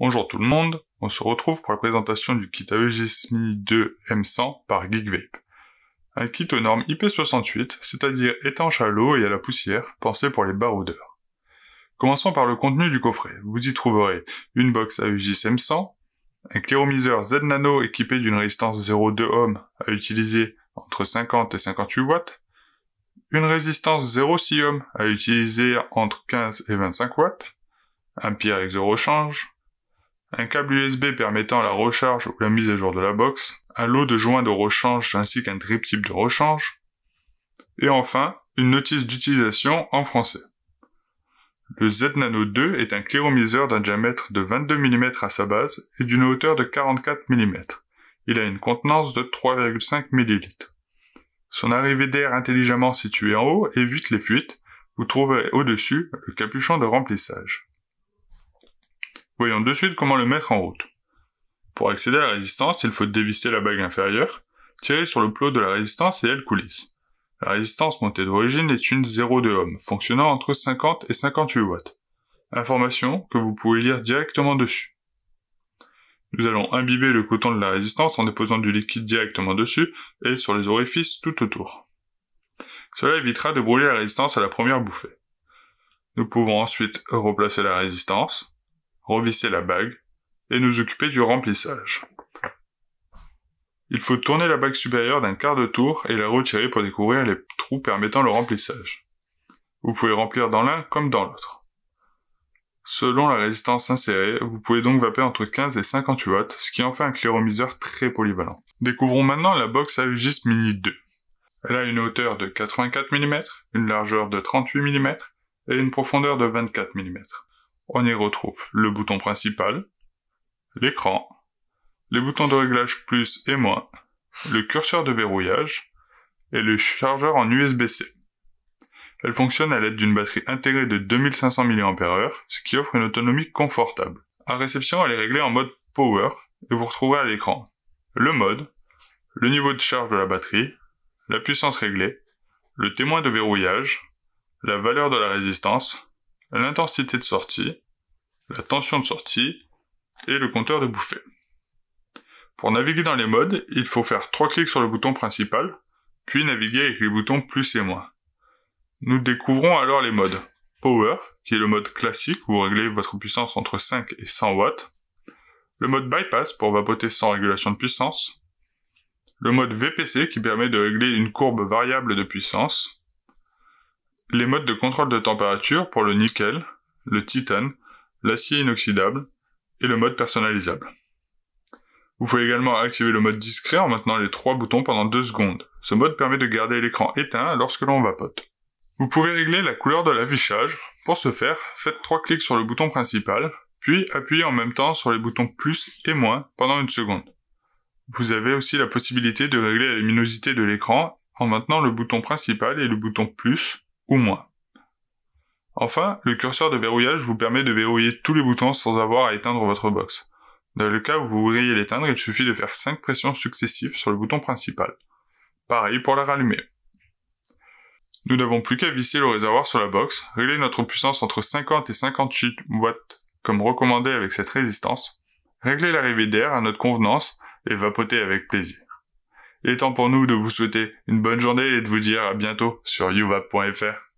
Bonjour tout le monde, on se retrouve pour la présentation du kit AEG SMI 2 M100 par GeekVape. Un kit aux normes IP68, c'est-à-dire étanche à l'eau et à la poussière, pensé pour les baroudeurs. Commençons par le contenu du coffret. Vous y trouverez une box AEG M100, un cléromiseur Z Nano équipé d'une résistance 0,2 ohm à utiliser entre 50 et 58 watts, une résistance 0,6 ohm à utiliser entre 15 et 25 watts, un pire avec zéro rechange, un câble USB permettant la recharge ou la mise à jour de la box, un lot de joints de rechange ainsi qu'un drip type de rechange, et enfin, une notice d'utilisation en français. Le Z Nano 2 est un cléromiseur d'un diamètre de 22 mm à sa base et d'une hauteur de 44 mm. Il a une contenance de 3,5 ml. Son arrivée d'air intelligemment située en haut évite les fuites. Vous trouverez au-dessus le capuchon de remplissage. Voyons de suite comment le mettre en route. Pour accéder à la résistance, il faut dévisser la bague inférieure, tirer sur le plot de la résistance et elle coulisse. La résistance montée d'origine est une 0,2 ohm, fonctionnant entre 50 et 58 watts. Information que vous pouvez lire directement dessus. Nous allons imbiber le coton de la résistance en déposant du liquide directement dessus et sur les orifices tout autour. Cela évitera de brûler la résistance à la première bouffée. Nous pouvons ensuite replacer la résistance, revisser la bague et nous occuper du remplissage. Il faut tourner la bague supérieure d'un quart de tour et la retirer pour découvrir les trous permettant le remplissage. Vous pouvez remplir dans l'un comme dans l'autre. Selon la résistance insérée, vous pouvez donc vaper entre 15 et 58 watts, ce qui en fait un cléromiseur très polyvalent. Découvrons maintenant la box Aegis Mini 2. Elle a une hauteur de 84 mm, une largeur de 38 mm et une profondeur de 24 mm on y retrouve le bouton principal, l'écran, les boutons de réglage plus et moins, le curseur de verrouillage et le chargeur en USB-C. Elle fonctionne à l'aide d'une batterie intégrée de 2500 mAh, ce qui offre une autonomie confortable. À réception, elle est réglée en mode power et vous retrouverez à l'écran le mode, le niveau de charge de la batterie, la puissance réglée, le témoin de verrouillage, la valeur de la résistance, l'intensité de sortie, la tension de sortie et le compteur de bouffée. Pour naviguer dans les modes, il faut faire trois clics sur le bouton principal, puis naviguer avec les boutons plus et moins. Nous découvrons alors les modes Power, qui est le mode classique où vous réglez votre puissance entre 5 et 100 watts, le mode Bypass pour vapoter sans régulation de puissance, le mode VPC qui permet de régler une courbe variable de puissance, les modes de contrôle de température pour le nickel, le titane l'acier inoxydable et le mode personnalisable. Vous pouvez également activer le mode discret en maintenant les trois boutons pendant 2 secondes. Ce mode permet de garder l'écran éteint lorsque l'on vapote. Vous pouvez régler la couleur de l'affichage. Pour ce faire, faites trois clics sur le bouton principal, puis appuyez en même temps sur les boutons plus et moins pendant une seconde. Vous avez aussi la possibilité de régler la luminosité de l'écran en maintenant le bouton principal et le bouton plus ou moins. Enfin, le curseur de verrouillage vous permet de verrouiller tous les boutons sans avoir à éteindre votre box. Dans le cas où vous voudriez l'éteindre, il suffit de faire 5 pressions successives sur le bouton principal. Pareil pour la rallumer. Nous n'avons plus qu'à visser le réservoir sur la box, régler notre puissance entre 50 et 58 watts comme recommandé avec cette résistance, régler l'arrivée d'air à notre convenance et vapoter avec plaisir. Il est temps pour nous de vous souhaiter une bonne journée et de vous dire à bientôt sur youvap.fr.